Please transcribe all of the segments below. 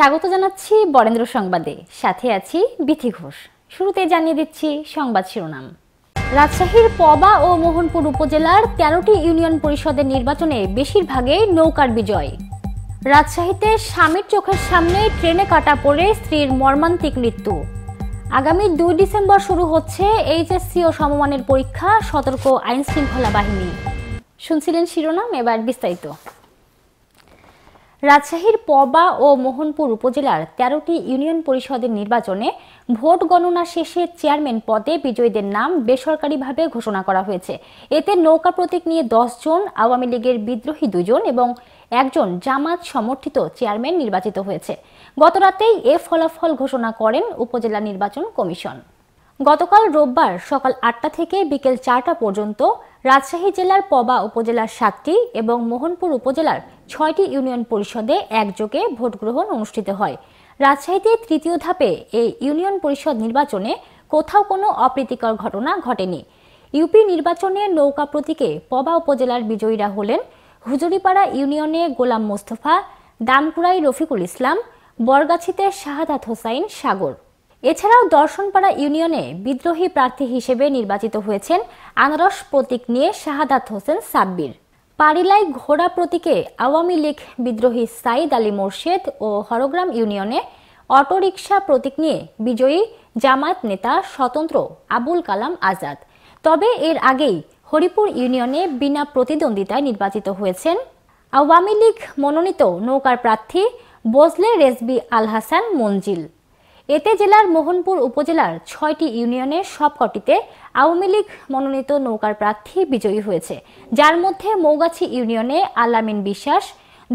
স্বাগত জানাচ্ছি বরেন্দ্র সংবাদে সাথে আছি বিথি ঘোষ শুরুতে জানিয়ে দিচ্ছি সংবাদ শিরোনাম রাজশাহীর পবা ও মোহনপুর উপজেলার তেরোটি ইউনিয়ন পরিষদের নির্বাচনে বেশিরভাগে নৌকার বিজয় রাজশাহীতে স্বামীর চোখের সামনে ট্রেনে কাটা পড়ে স্ত্রীর মর্মান্তিক মৃত্যু আগামী দুই ডিসেম্বর শুরু হচ্ছে এইচএসসি ও সমমানের পরীক্ষা সতর্ক আইনশৃঙ্খলা বাহিনী শুনছিলেন শিরোনাম এবার বিস্তারিত রাজশাহীর পবা ও মোহনপুর উপজেলার তেরোটি ইউনিয়ন পরিষদের নির্বাচনে ভোট গণনা শেষে চেয়ারম্যান পদে বিজয়ীদের নাম বেসরকারিভাবে ঘোষণা করা হয়েছে এতে নৌকা প্রতীক নিয়ে জন আওয়ামী লীগের বিদ্রোহী দুজন এবং একজন জামাত সমর্থিত চেয়ারম্যান নির্বাচিত হয়েছে গতরাতেই এ ফলাফল ঘোষণা করেন উপজেলা নির্বাচন কমিশন গতকাল রোববার সকাল আটটা থেকে বিকেল চারটা পর্যন্ত রাজশাহী জেলার পবা উপজেলার সাতটি এবং মোহনপুর উপজেলার ছয়টি ইউনিয়ন পরিষদে একযোগে ভোট গ্রহণ অনুষ্ঠিত হয় রাজশাহীতে তৃতীয় ধাপে এই ইউনিয়ন পরিষদ নির্বাচনে কোথাও কোনো অপ্রীতিকর ঘটনা ঘটেনি ইউপি নির্বাচনে নৌকা প্রতীকে পবা উপজেলার বিজয়ীরা হলেন হুজুরিপাড়া ইউনিয়নে গোলাম মোস্তফা দামকুড়াই রফিকুল ইসলাম বরগাছিতে শাহাদাত হোসাইন সাগর এছাড়াও দর্শনপাড়া ইউনিয়নে বিদ্রোহী প্রার্থী হিসেবে নির্বাচিত হয়েছেন আনারস প্রতীক নিয়ে শাহাদাত হোসেন সাব্বির পারিলাই ঘোড়া প্রতীকে আওয়ামী লীগ বিদ্রোহী সাইদ আলী মোর্শেদ ও হরগ্রাম ইউনিয়নে অটোরিকশা প্রতীক নিয়ে বিজয়ী জামায়াত নেতা স্বতন্ত্র আবুল কালাম আজাদ তবে এর আগেই হরিপুর ইউনিয়নে বিনা প্রতিদ্বন্দ্বিতায় নির্বাচিত হয়েছেন আওয়ামী লীগ মনোনীত নৌকার প্রার্থী বজলে রেজবি আল হাসান মঞ্জিল এতে জেলার মোহনপুর উপজেলার ছয়টি ইউনিয়নের সবকটিতে আওয়ামী লীগ মনোনীত নৌকার প্রার্থী বিজয়ী হয়েছে যার মধ্যে মৌগাছি ইউনিয়নে আলামিন বিশ্বাস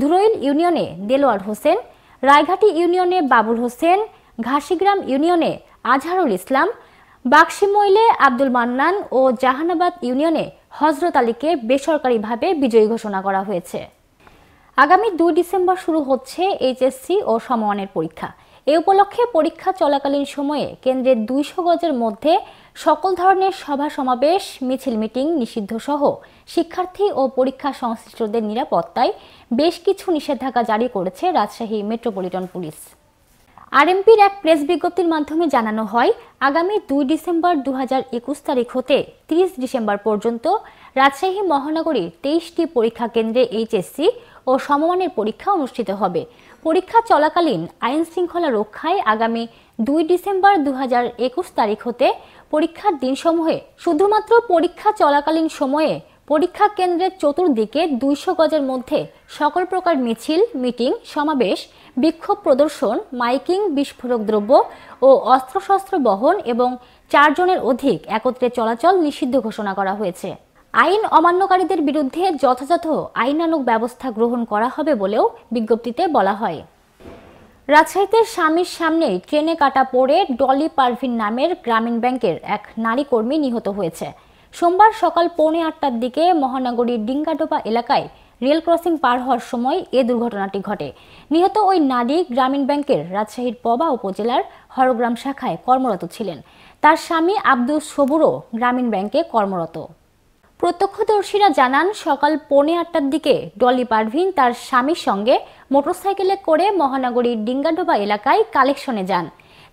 ধুরইল ইউনিয়নে দেলোয়ার হোসেন রায়ঘাটি ইউনিয়নে বাবুল হোসেন ঘাসিগ্রাম ইউনিয়নে আজহারুল ইসলাম বাক্সিমইলে আব্দুল মান্নান ও জাহানাবাদ ইউনিয়নে হজরত আলীকে বেসরকারিভাবে বিজয়ী ঘোষণা করা হয়েছে আগামী দুই ডিসেম্বর শুরু হচ্ছে এইচএসসি ও সমমানের পরীক্ষা এ উপলক্ষে পরীক্ষা চলাকালীন সময়ে কেন্দ্রের দুইশো গজের মধ্যে সকল ধরনের সভা সমাবেশ মিছিল মিটিং নিষিদ্ধ সহ শিক্ষার্থী ও পরীক্ষা সংশ্লিষ্টদের নিরাপত্তায় বেশ কিছু নিষেধাজ্ঞা জারি করেছে রাজশাহী মেট্রোপলিটন পুলিশ আরএমপির এক প্রেস বিজ্ঞপ্তির মাধ্যমে জানানো হয় আগামী দুই ডিসেম্বর দু তারিখ হতে তিরিশ ডিসেম্বর পর্যন্ত রাজশাহী মহানগরীর তেইশটি পরীক্ষা কেন্দ্রে এইচএসসি ও সমমানের পরীক্ষা অনুষ্ঠিত হবে পরীক্ষা চলাকালীন আইন শৃঙ্খলা রক্ষায় আগামী দুই ডিসেম্বর দু তারিখ হতে পরীক্ষার দিনসমূহে শুধুমাত্র পরীক্ষা চলাকালীন সময়ে পরীক্ষা কেন্দ্রের চতুর্দিকে দুইশো গজের মধ্যে সকল প্রকার মিছিল মিটিং সমাবেশ বিক্ষোভ প্রদর্শন মাইকিং বিস্ফোরক দ্রব্য ও অস্ত্রশস্ত্র বহন এবং চারজনের অধিক একত্রে চলাচল নিষিদ্ধ ঘোষণা করা হয়েছে আইন অমান্যকারীদের বিরুদ্ধে যথাযথ আইনানুগ ব্যবস্থা গ্রহণ করা হবে বলেও বিজ্ঞপ্তিতে বলা হয় রাজশাহীতে স্বামীর সামনে ট্রেনে কাটা পড়ে ডলি পারভিন নামের গ্রামীণ ব্যাংকের এক নারী কর্মী নিহত হয়েছে সোমবার সকাল পৌনে আটটার দিকে মহানগরীর ডিঙ্গাডোপা এলাকায় রেল ক্রসিং পার হওয়ার সময় এ দুর্ঘটনাটি ঘটে নিহত ওই নারী গ্রামীণ ব্যাংকের রাজশাহীর পবা উপজেলার হরগ্রাম শাখায় কর্মরত ছিলেন তার স্বামী আব্দুল সবুরও গ্রামীণ ব্যাংকে কর্মরত প্রত্যক্ষদর্শীরা জানান সকাল পৌনে আটটার দিকে ডলি পারভিন তার স্বামীর সঙ্গে মোটরসাইকেলে করে মহানগরীর ডিঙ্গাডোবা এলাকায় কালেকশনে যান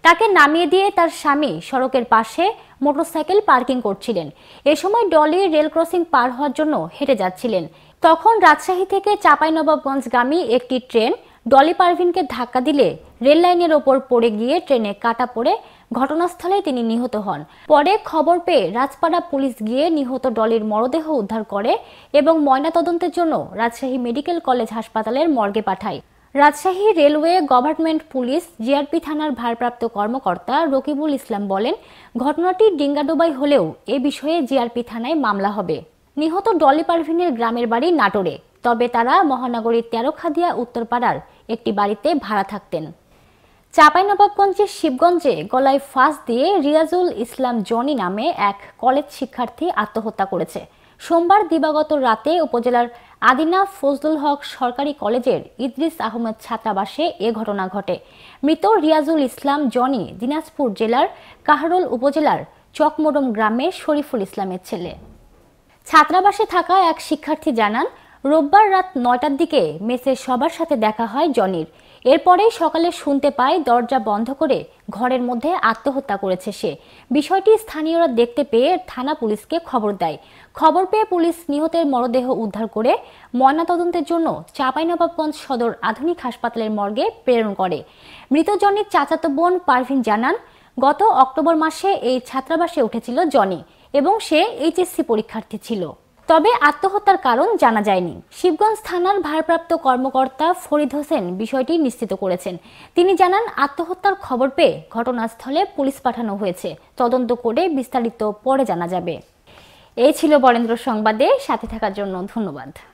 তাকে নামিয়ে দিয়ে তার স্বামী সড়কের পাশে মোটরসাইকেল পার্কিং করছিলেন এ সময় ডলি রেল ক্রসিং পার হওয়ার জন্য হেঁটে যাচ্ছিলেন তখন রাজশাহী থেকে চাঁপাইনবাবগঞ্জগামী একটি ট্রেন ডলি পারভিনকে ধাক্কা দিলে রেল লাইনের ওপর পড়ে গিয়ে ট্রেনে কাটা পড়ে ঘটনাস্থলে তিনি নিহত হন পরে খবর পেয়ে রাজপাড়া পুলিশ গিয়ে নিহত ডলির মরদেহ উদ্ধার করে এবং ময়নাতদন্তের জন্য রাজশাহী মেডিকেল কলেজ হাসপাতালের মর্গে পাঠায় Rajshahi railway government police GRP থানার ভারপ্রাপ্ত কর্মকর্তা রকিবুল ইসলাম বলেন ঘটনাটি ডিঙ্গাডোবাই হলেও এ বিষয়ে জিআরপি থানায় মামলা হবে নিহত ডলি পারভিনের গ্রামের বাড়ি নাটোরে তবে তারা মহানগরীর তেরোখাদিয়া উত্তরপাড়ার একটি বাড়িতে ভাড়া থাকতেন চাঁপাইনবাবগঞ্জের শিবগঞ্জে গলায় ফাঁস দিয়ে রিয়াজুল ইসলাম জনি নামে এক কলেজ শিক্ষার্থী আত্মহত্যা করেছে সোমবার দিবাগত রাতে উপজেলার আদিনা ফজলুল হক সরকারি কলেজের ইদ্রিস আহমেদ ছাত্রাবাসে এ ঘটনা ঘটে মৃত রিয়াজুল ইসলাম জনি দিনাজপুর জেলার কাহারুল উপজেলার চকমরম গ্রামে শরীফুল ইসলামের ছেলে ছাত্রাবাসে থাকা এক শিক্ষার্থী জানান রোববার রাত নয়টার দিকে মেসে সবার সাথে দেখা হয় জনির এরপরে সকালে শুনতে পায় দরজা বন্ধ করে ঘরের মধ্যে আত্মহত্যা করেছে সে বিষয়টি স্থানীয়রা দেখতে পেয়ে থানা পুলিশকে খবর দেয় খবর পেয়ে পুলিশ নিহতের মরদেহ উদ্ধার করে ময়নাতদন্তের জন্য চাঁপাইনবাবগঞ্জ সদর আধুনিক হাসপাতালের মর্গে প্রেরণ করে মৃত জনির চাচাতো বোন পারভিন জানান গত অক্টোবর মাসে এই ছাত্রাবাসে উঠেছিল জনি এবং সে এইচএসসি পরীক্ষার্থী ছিল তবে আত্মহত্যার কারণ জানা যায়নি শিবগঞ্জ থানার ভারপ্রাপ্ত কর্মকর্তা ফরিদ হোসেন বিষয়টি নিশ্চিত করেছেন তিনি জানান আত্মহত্যার খবর পেয়ে ঘটনাস্থলে পুলিশ পাঠানো হয়েছে তদন্ত করে বিস্তারিত পরে জানা যাবে এই ছিল বরেন্দ্র সংবাদে সাথে থাকার জন্য ধন্যবাদ